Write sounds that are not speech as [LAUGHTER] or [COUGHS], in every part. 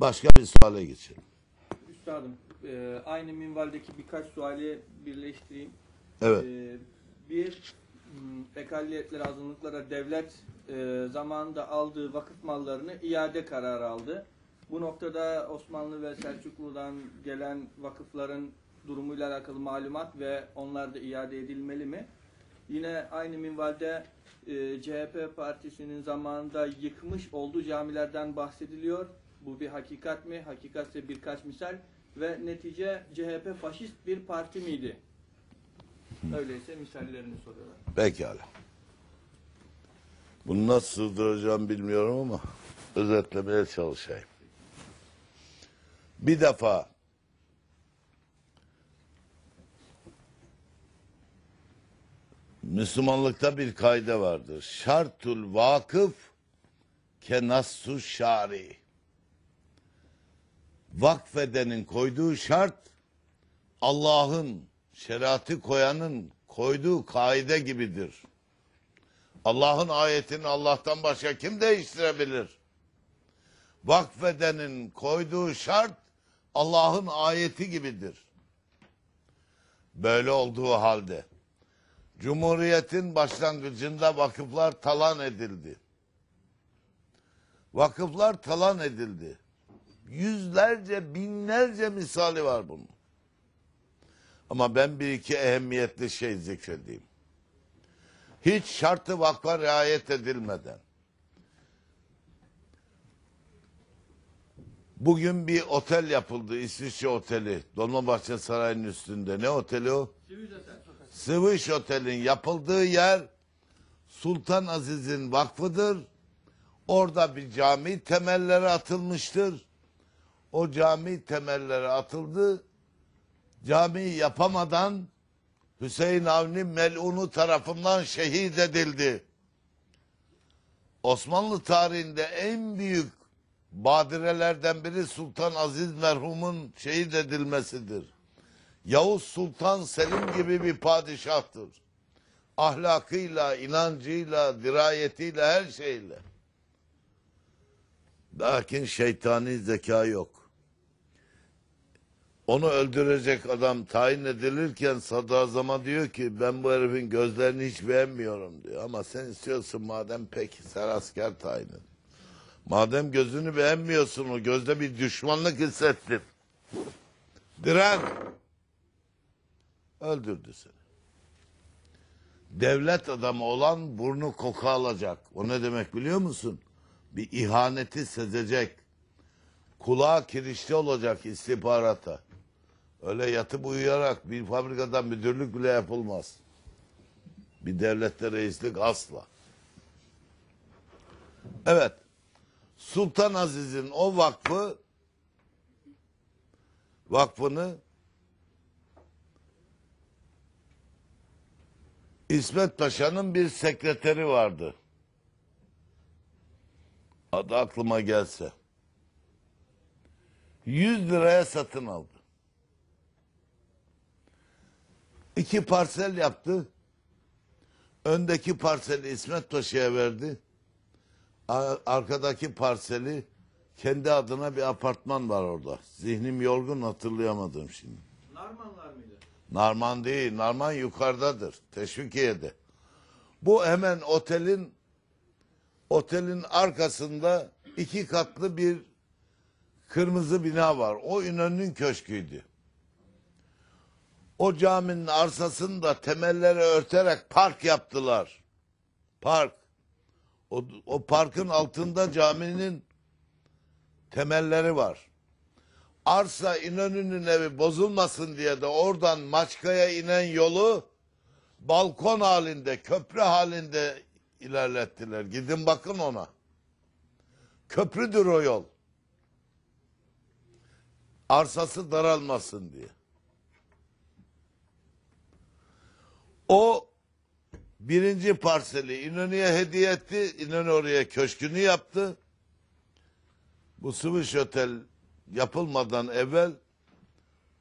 başka bir suale geçelim. Üstadım e, aynı minvaldeki birkaç suale birleştireyim. Evet. E, bir ekalliyetler azınlıklara devlet e, zamanında aldığı vakıf mallarını iade kararı aldı. Bu noktada Osmanlı ve Selçuklu'dan gelen vakıfların durumuyla alakalı malumat ve onlar da iade edilmeli mi? Yine aynı minvalde e, CHP partisinin zamanında yıkmış olduğu camilerden bahsediliyor. Bu bir hakikat mi? Hakikatse birkaç misal ve netice CHP faşist bir parti miydi? Öyleyse misallerini soruyorlar. Pekala. Bunu nasıl sığdıracağım bilmiyorum ama özetlemeye çalışayım. Bir defa Müslümanlıkta bir kayda vardır. Şartul vakıf kenassu şari vakfedenin koyduğu şart Allah'ın şeriatı koyanın koyduğu kaide gibidir. Allah'ın ayetini Allah'tan başka kim değiştirebilir? Vakfedenin koyduğu şart Allah'ın ayeti gibidir. Böyle olduğu halde Cumhuriyetin başlangıcında vakıflar talan edildi. Vakıflar talan edildi. Yüzlerce, binlerce misali var bunun. Ama ben bir iki ehemmiyetli şey zikredeyim. Hiç şartı vakfa riayet edilmeden. Bugün bir otel yapıldı. İsviçre Oteli. Dolmabahçe Sarayı'nın üstünde. Ne oteli o? Sıvış Otel'in yapıldığı yer Sultan Aziz'in vakfıdır. Orada bir cami temelleri atılmıştır o cami temelleri atıldı. Cami yapamadan Hüseyin Avni Mel'unu tarafından şehit edildi. Osmanlı tarihinde en büyük badirelerden biri Sultan Aziz merhumun şehit edilmesidir. Yavuz Sultan Selim gibi bir padişahtır. Ahlakıyla, inancıyla, dirayetiyle, her şeyle. Lakin şeytani zeka yok. Onu öldürecek adam tayin edilirken sadrazama diyor ki ben bu herifin gözlerini hiç beğenmiyorum diyor. Ama sen istiyorsun madem peki sen asker tayin et. Madem gözünü beğenmiyorsun o gözde bir düşmanlık hissettin. Diren. Öldürdü seni. Devlet adamı olan burnu koku alacak. O ne demek biliyor musun? Bir ihaneti sezecek. Kulağa kirişli olacak istihbarata. Öyle yatıp uyuyarak bir fabrikada müdürlük bile yapılmaz. Bir devlette reislik asla. Evet. Sultan Aziz'in o vakfı vakfını İsmet Paşa'nın bir sekreteri vardı. Adı aklıma gelse. 100 liraya satın aldı. İki parsel yaptı. Öndeki parseli İsmet Paşa'ya verdi. Arkadaki parseli kendi adına bir apartman var orada. Zihnim yorgun hatırlayamadım şimdi. Narmanlar mıydı? Narman değil. Narman yukarıdadır. Teşvikiye'de. Bu hemen otelin otelin arkasında iki katlı bir kırmızı bina var. O İnönü'nün köşküydü. O caminin arsasını da temelleri örterek park yaptılar. Park. O, o parkın altında caminin temelleri var. Arsa İnönü'nün evi bozulmasın diye de oradan Maçka'ya inen yolu balkon halinde, köprü halinde ilerlettiler. Gidin bakın ona. Köprüdür o yol. Arsası daralmasın diye. O birinci parseli İnönü'ye hediye etti. İnönü oraya köşkünü yaptı. Bu Sıvış Otel yapılmadan evvel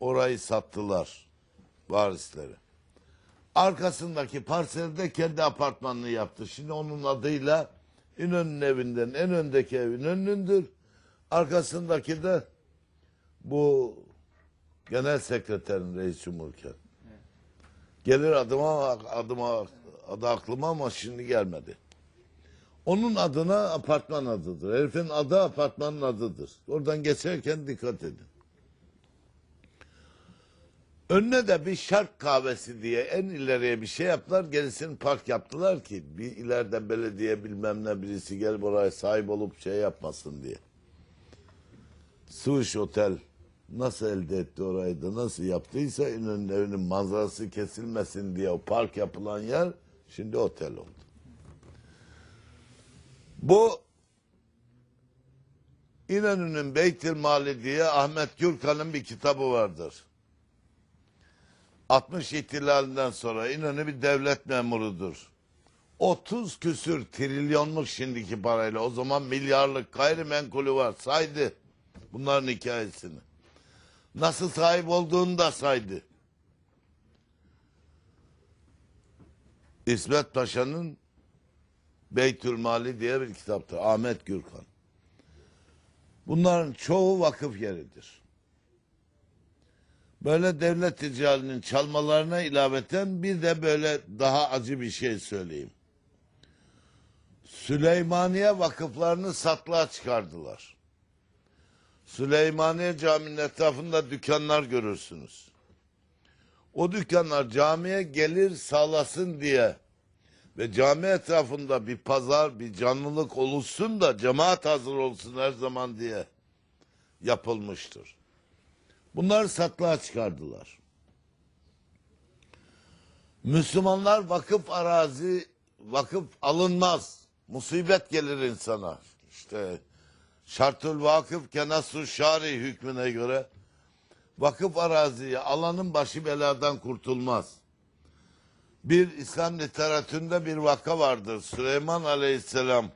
orayı sattılar varisleri. Arkasındaki parselde kendi apartmanını yaptı. Şimdi onun adıyla İnönü'nün evinden en öndeki ev İnönü'nündür. Arkasındaki de bu genel sekreterin reis cumhurken. Gelir adıma adıma adı aklıma ama şimdi gelmedi. Onun adına apartman adıdır. Herifin adı apartmanın adıdır. Oradan geçerken dikkat edin. Önüne de bir şark kahvesi diye en ileriye bir şey yaptılar. Gerisini park yaptılar ki bir ileride belediye bilmem ne birisi gel buraya sahip olup şey yapmasın diye. Suş Otel nasıl elde etti orayı da nasıl yaptıysa İnönü'nün evinin manzarası kesilmesin diye o park yapılan yer şimdi otel oldu. Bu İnönü'nün Beytil Mali diye Ahmet Gürkan'ın bir kitabı vardır. 60 ihtilalinden sonra İnönü bir devlet memurudur. 30 küsür trilyonluk şimdiki parayla o zaman milyarlık gayrimenkulü var saydı bunların hikayesini nasıl sahip olduğunu da saydı. İsmet Paşa'nın Beytül Mali diye bir kitaptır. Ahmet Gürkan. Bunların çoğu vakıf yeridir. Böyle devlet ticalinin çalmalarına ilaveten bir de böyle daha acı bir şey söyleyeyim. Süleymaniye vakıflarını satlığa çıkardılar. Süleymaniye Camii'nin etrafında dükkanlar görürsünüz. O dükkanlar camiye gelir sağlasın diye ve cami etrafında bir pazar, bir canlılık oluşsun da cemaat hazır olsun her zaman diye yapılmıştır. Bunları satlığa çıkardılar. Müslümanlar vakıf arazi, vakıf alınmaz. Musibet gelir insana. İşte şartül vakıf kenasu şari hükmüne göre vakıf araziyi alanın başı beladan kurtulmaz. Bir İslam literatüründe bir vaka vardır. Süleyman Aleyhisselam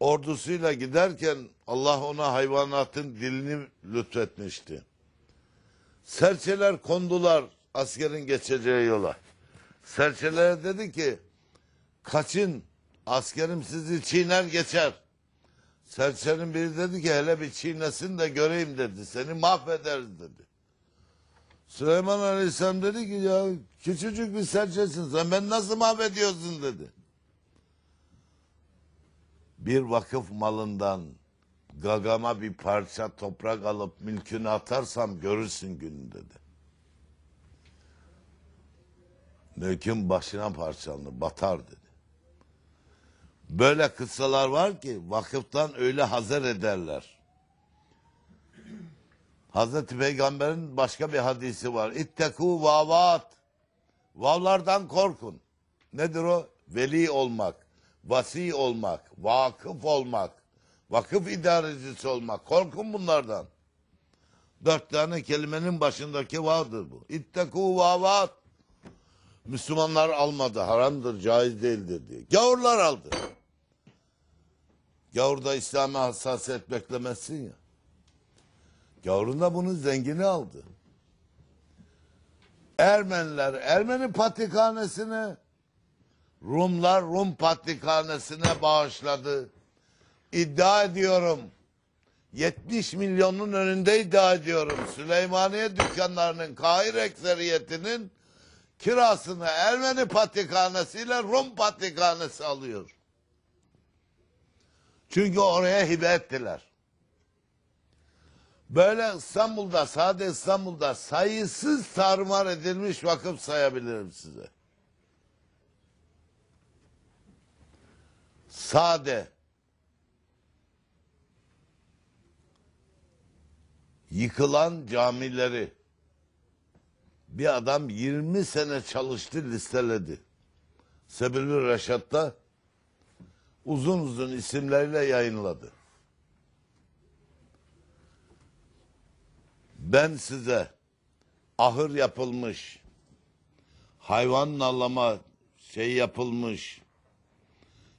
ordusuyla giderken Allah ona hayvanatın dilini lütfetmişti. Serçeler kondular askerin geçeceği yola. Serçeler dedi ki kaçın askerim sizi çiğner geçer. Serçenin biri dedi ki hele bir çiğnesin de göreyim dedi. Seni mahvederiz dedi. Süleyman Aleyhisselam dedi ki ya küçücük bir serçesin sen ben nasıl mahvediyorsun dedi. Bir vakıf malından gagama bir parça toprak alıp mülkünü atarsam görürsün günü dedi. Mülkün başına parçalanır batar dedi. Böyle kıssalar var ki vakıftan öyle hazır ederler. Hazreti Peygamber'in başka bir hadisi var. İtteku vavat. Vavlardan korkun. Nedir o? Veli olmak, vasi olmak, vakıf olmak, vakıf idarecisi olmak. Korkun bunlardan. Dört tane kelimenin başındaki vardır bu. İtteku vavat. Müslümanlar almadı, haramdır, caiz değildir diye. Gavurlar aldı. Gavur da İslam'a hassasiyet beklemezsin ya. Gavurun da bunun zengini aldı. Ermeniler Ermeni patrikhanesine, Rumlar Rum patrikhanesine bağışladı. İddia ediyorum. 70 milyonun önünde iddia ediyorum. Süleymaniye dükkanlarının kahir ekseriyetinin kirasını Ermeni patrikhanesiyle Rum patrikhanesi alıyor. Çünkü oraya hibe ettiler. Böyle İstanbul'da, sadece İstanbul'da sayısız sarmar edilmiş vakıf sayabilirim size. Sade. Yıkılan camileri bir adam 20 sene çalıştı listeledi. Sebebi Reşat'ta uzun uzun isimlerle yayınladı. Ben size ahır yapılmış, hayvan nallama şey yapılmış,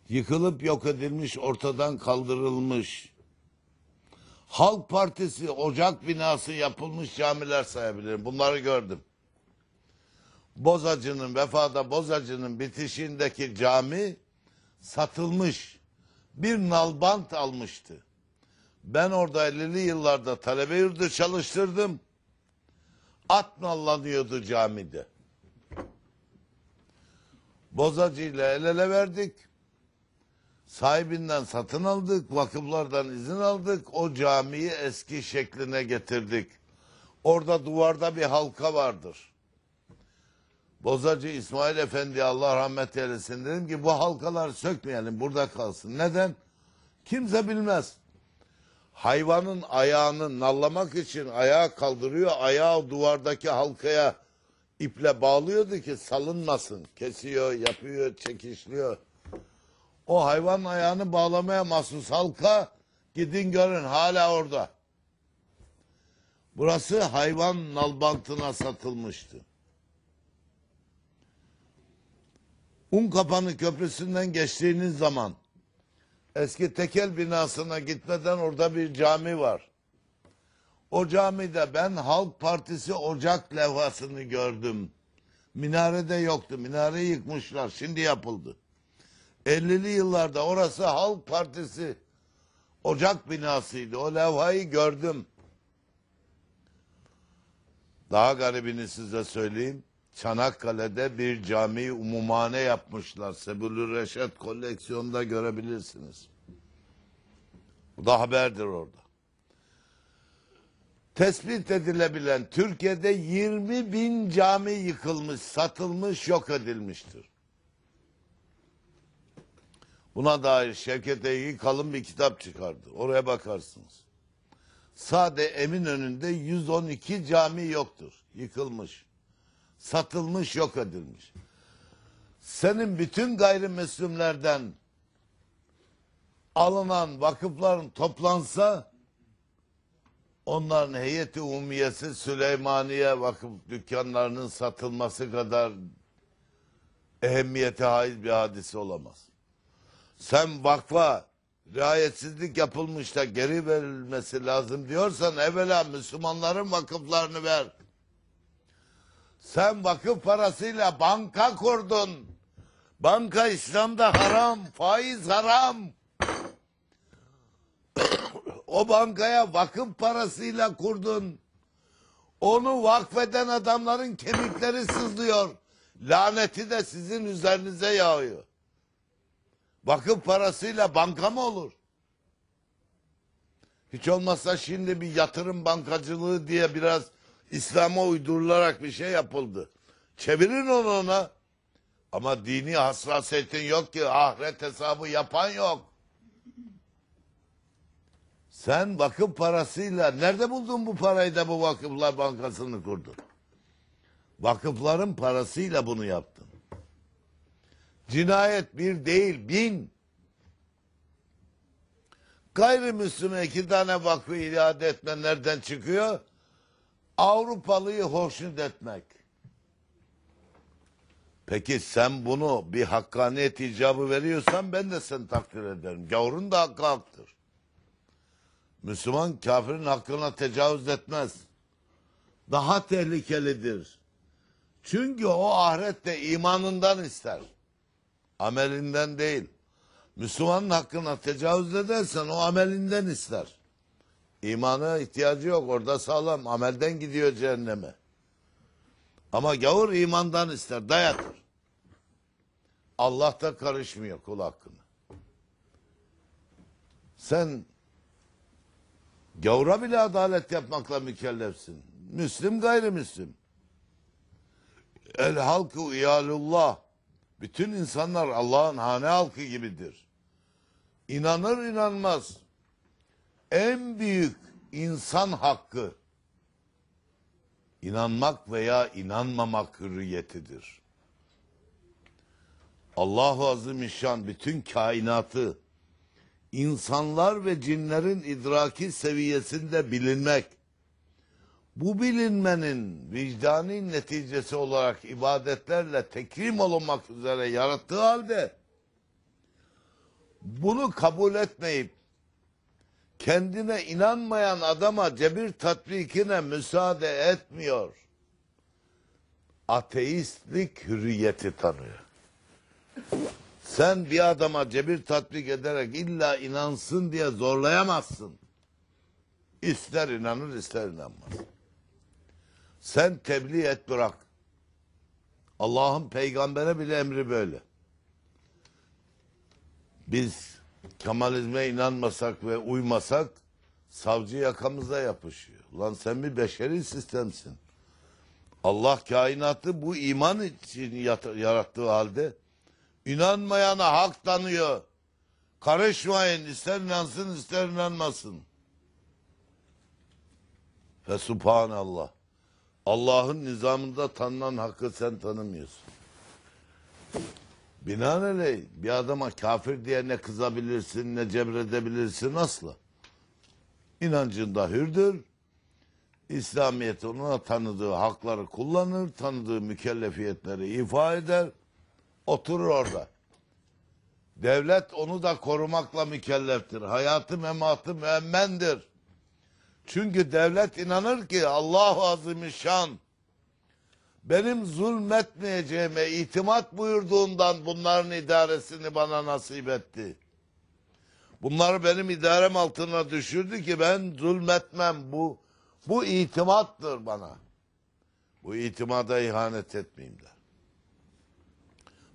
yıkılıp yok edilmiş, ortadan kaldırılmış, Halk Partisi Ocak binası yapılmış camiler sayabilirim. Bunları gördüm. Bozacı'nın, Vefa'da Bozacı'nın bitişindeki cami satılmış bir nalbant almıştı. Ben orada 50'li yıllarda talebe yurdu çalıştırdım. At nallanıyordu camide. Bozacı ile el ele verdik. Sahibinden satın aldık, vakıflardan izin aldık. O camiyi eski şekline getirdik. Orada duvarda bir halka vardır. Bozacı İsmail Efendi Allah rahmet eylesin dedim ki bu halkalar sökmeyelim burada kalsın. Neden? Kimse bilmez. Hayvanın ayağını nallamak için ayağı kaldırıyor. Ayağı duvardaki halkaya iple bağlıyordu ki salınmasın. Kesiyor, yapıyor, çekişliyor. O hayvanın ayağını bağlamaya mahsus halka gidin görün hala orada. Burası hayvan nalbantına satılmıştı. Unkapanı Köprüsü'nden geçtiğiniz zaman eski tekel binasına gitmeden orada bir cami var. O camide ben Halk Partisi Ocak levhasını gördüm. Minarede yoktu. Minare yıkmışlar. Şimdi yapıldı. 50'li yıllarda orası Halk Partisi Ocak binasıydı. O levhayı gördüm. Daha garibini size söyleyeyim. Çanakkale'de bir cami umumane yapmışlar. Sebülü Reşet koleksiyonda görebilirsiniz. Bu da haberdir orada. Tespit edilebilen Türkiye'de 20 bin cami yıkılmış, satılmış, yok edilmiştir. Buna dair Şevket Eygi kalın bir kitap çıkardı. Oraya bakarsınız. Sade Eminönü'nde 112 cami yoktur. Yıkılmış satılmış, yok edilmiş. Senin bütün gayrimüslimlerden alınan vakıfların toplansa onların heyeti umiyesi Süleymaniye vakıf dükkanlarının satılması kadar ehemmiyete haiz bir hadise olamaz. Sen vakfa riayetsizlik yapılmış da geri verilmesi lazım diyorsan evvela Müslümanların vakıflarını ver. Sen vakıf parasıyla banka kurdun. Banka İslam'da haram, faiz haram. [COUGHS] o bankaya vakıf parasıyla kurdun. Onu vakfeden adamların kemikleri sızlıyor. Laneti de sizin üzerinize yağıyor. Vakıf parasıyla banka mı olur? Hiç olmazsa şimdi bir yatırım bankacılığı diye biraz İslam'a uydurularak bir şey yapıldı. Çevirin onu ona. Ama dini hassasiyetin yok ki ahiret hesabı yapan yok. Sen vakıf parasıyla nerede buldun bu parayı da bu vakıflar bankasını kurdun? Vakıfların parasıyla bunu yaptın. Cinayet bir değil bin. Gayrimüslime iki tane vakfı iade etme nereden çıkıyor? Avrupalıyı hoşnut etmek. Peki sen bunu bir hakkaniyet icabı veriyorsan ben de seni takdir ederim. Gavurun da hakkı haktır. Müslüman kafirin hakkına tecavüz etmez. Daha tehlikelidir. Çünkü o ahirette imanından ister. Amelinden değil. Müslümanın hakkına tecavüz edersen o amelinden ister. İmana ihtiyacı yok. Orada sağlam. Amelden gidiyor cehenneme. Ama gavur imandan ister. Dayatır. Allah da karışmıyor kul hakkını. Sen gavura bile adalet yapmakla mükellefsin. Müslüm gayrimüslim. El halkı uyalullah. Bütün insanlar Allah'ın hane halkı gibidir. İnanır inanmaz en büyük insan hakkı inanmak veya inanmamak hürriyetidir. Allahu Azimüşşan bütün kainatı insanlar ve cinlerin idraki seviyesinde bilinmek, bu bilinmenin vicdani neticesi olarak ibadetlerle tekrim olunmak üzere yarattığı halde bunu kabul etmeyip kendine inanmayan adama cebir tatbikine müsaade etmiyor. Ateistlik hürriyeti tanıyor. Sen bir adama cebir tatbik ederek illa inansın diye zorlayamazsın. İster inanır ister inanmaz. Sen tebliğ et bırak. Allah'ın peygambere bile emri böyle. Biz Kemalizme inanmasak ve uymasak savcı yakamıza yapışıyor. Lan sen bir beşeri sistemsin. Allah kainatı bu iman için yarattığı halde inanmayana hak tanıyor. Karışmayın ister inansın ister inanmasın. Ve subhanallah. Allah'ın nizamında tanınan hakkı sen tanımıyorsun. Binaenaleyh bir adama kafir diye ne kızabilirsin ne cebredebilirsin asla. İnancında hürdür. İslamiyet ona tanıdığı hakları kullanır, tanıdığı mükellefiyetleri ifa eder, oturur orada. Devlet onu da korumakla mükelleftir. Hayatı mematı müemmendir. Çünkü devlet inanır ki Allahu Azimüşşan benim zulmetmeyeceğime itimat buyurduğundan bunların idaresini bana nasip etti. Bunları benim idarem altına düşürdü ki ben zulmetmem bu. Bu itimattır bana. Bu itimada ihanet etmeyeyim der.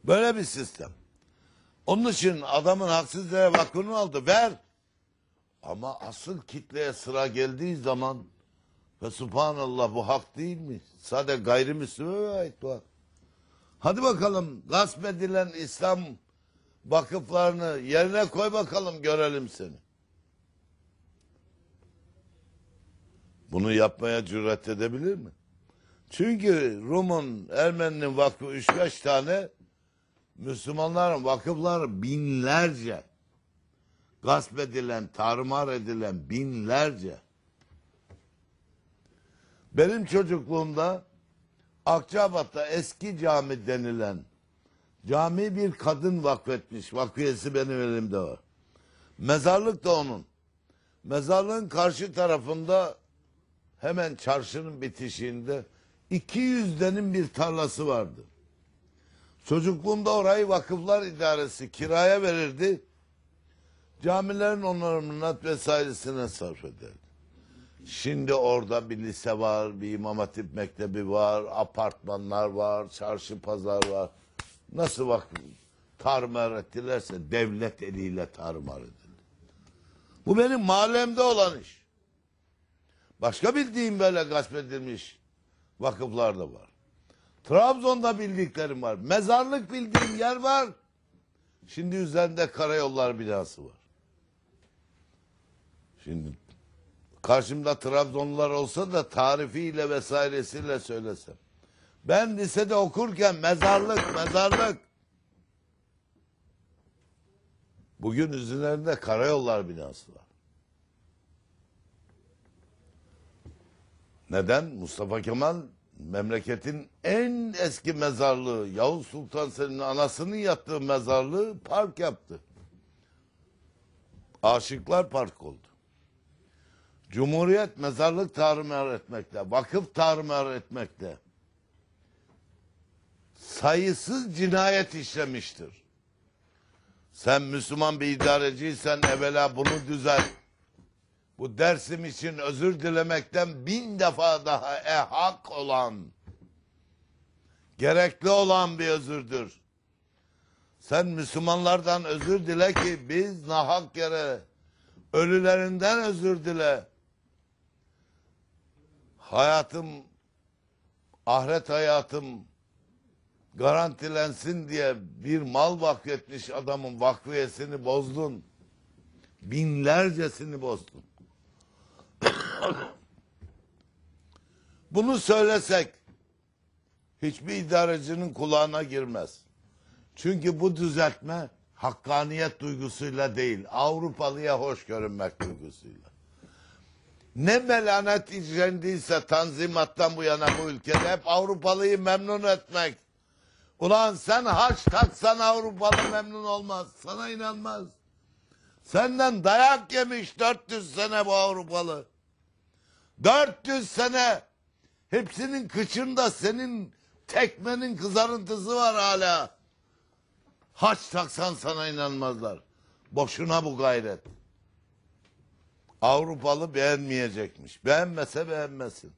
Böyle bir sistem. Onun için adamın haksızlığa yere vakfını aldı. Ver. Ama asıl kitleye sıra geldiği zaman ve subhanallah bu hak değil mi? Sade gayrimüslime ait bu hak. Hadi bakalım gasp edilen İslam vakıflarını yerine koy bakalım görelim seni. Bunu yapmaya cüret edebilir mi? Çünkü Rum'un, Ermeni'nin vakfı üç 5 tane Müslümanların vakıfları binlerce gasp edilen, tarumar edilen binlerce benim çocukluğumda Akçabat'ta eski cami denilen cami bir kadın vakfetmiş. Vakfiyesi benim elimde var. Mezarlık da onun. Mezarlığın karşı tarafında hemen çarşının bitişiğinde 200 denin bir tarlası vardı. Çocukluğumda orayı vakıflar idaresi kiraya verirdi. Camilerin onarımına vesairesine sarf ederdi. Şimdi orada bir lise var, bir İmam Hatip Mektebi var, apartmanlar var, çarşı pazar var. Nasıl bak tarmar ettilerse devlet eliyle tarmar edildi. Bu benim mahallemde olan iş. Başka bildiğim böyle gasp edilmiş vakıflar da var. Trabzon'da bildiklerim var. Mezarlık bildiğim yer var. Şimdi üzerinde karayollar binası var. Şimdi Karşımda Trabzonlular olsa da tarifiyle vesairesiyle söylesem. Ben lisede okurken mezarlık mezarlık. Bugün üzerinde karayollar binası var. Neden? Mustafa Kemal memleketin en eski mezarlığı Yavuz Sultan Selim'in anasının yattığı mezarlığı park yaptı. Aşıklar Park oldu. Cumhuriyet mezarlık tarımar etmekte, vakıf tarımar etmekte. Sayısız cinayet işlemiştir. Sen Müslüman bir idareciysen evvela bunu düzelt. Bu dersim için özür dilemekten bin defa daha ehak olan, gerekli olan bir özürdür. Sen Müslümanlardan özür dile ki biz nahak yere ölülerinden özür dile hayatım, ahiret hayatım garantilensin diye bir mal vakfetmiş adamın vakfiyesini bozdun. Binlercesini bozdun. [COUGHS] Bunu söylesek hiçbir idarecinin kulağına girmez. Çünkü bu düzeltme hakkaniyet duygusuyla değil, Avrupalıya hoş görünmek duygusuyla. Ne melanet işlendiyse tanzimattan bu yana bu ülkede hep Avrupalıyı memnun etmek. Ulan sen haç taksan Avrupalı memnun olmaz. Sana inanmaz. Senden dayak yemiş 400 sene bu Avrupalı. 400 sene hepsinin kıçında senin tekmenin kızarıntısı var hala. Haç taksan sana inanmazlar. Boşuna bu gayret. Avrupalı beğenmeyecekmiş. Beğenmese beğenmesin.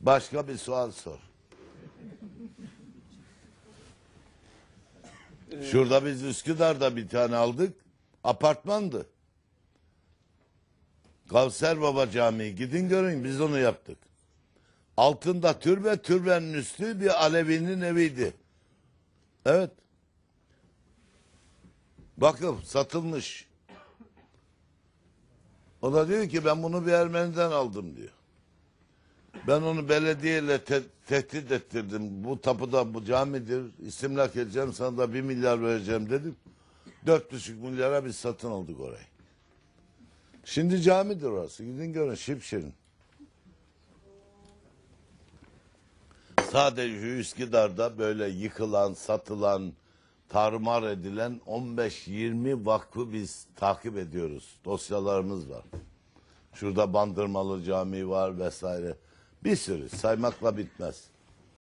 Başka bir sual sor. Şurada biz Üsküdar'da bir tane aldık. Apartmandı. Kavser Baba Camii gidin görün biz onu yaptık. Altında türbe türbenin üstü bir Alevi'nin eviydi. Evet. Bakın satılmış. O da diyor ki ben bunu bir Ermeniden aldım diyor. Ben onu belediyeyle te tehdit ettirdim. Bu tapuda bu camidir. İstimlak edeceğim sana da bir milyar vereceğim dedim. Dört buçuk milyara biz satın aldık orayı. Şimdi camidir orası. Gidin görün şipşirin. Sadece Üsküdar'da böyle yıkılan, satılan, tarumar edilen 15-20 vakfı biz takip ediyoruz. Dosyalarımız var. Şurada Bandırmalı Camii var vesaire. Bir sürü saymakla bitmez.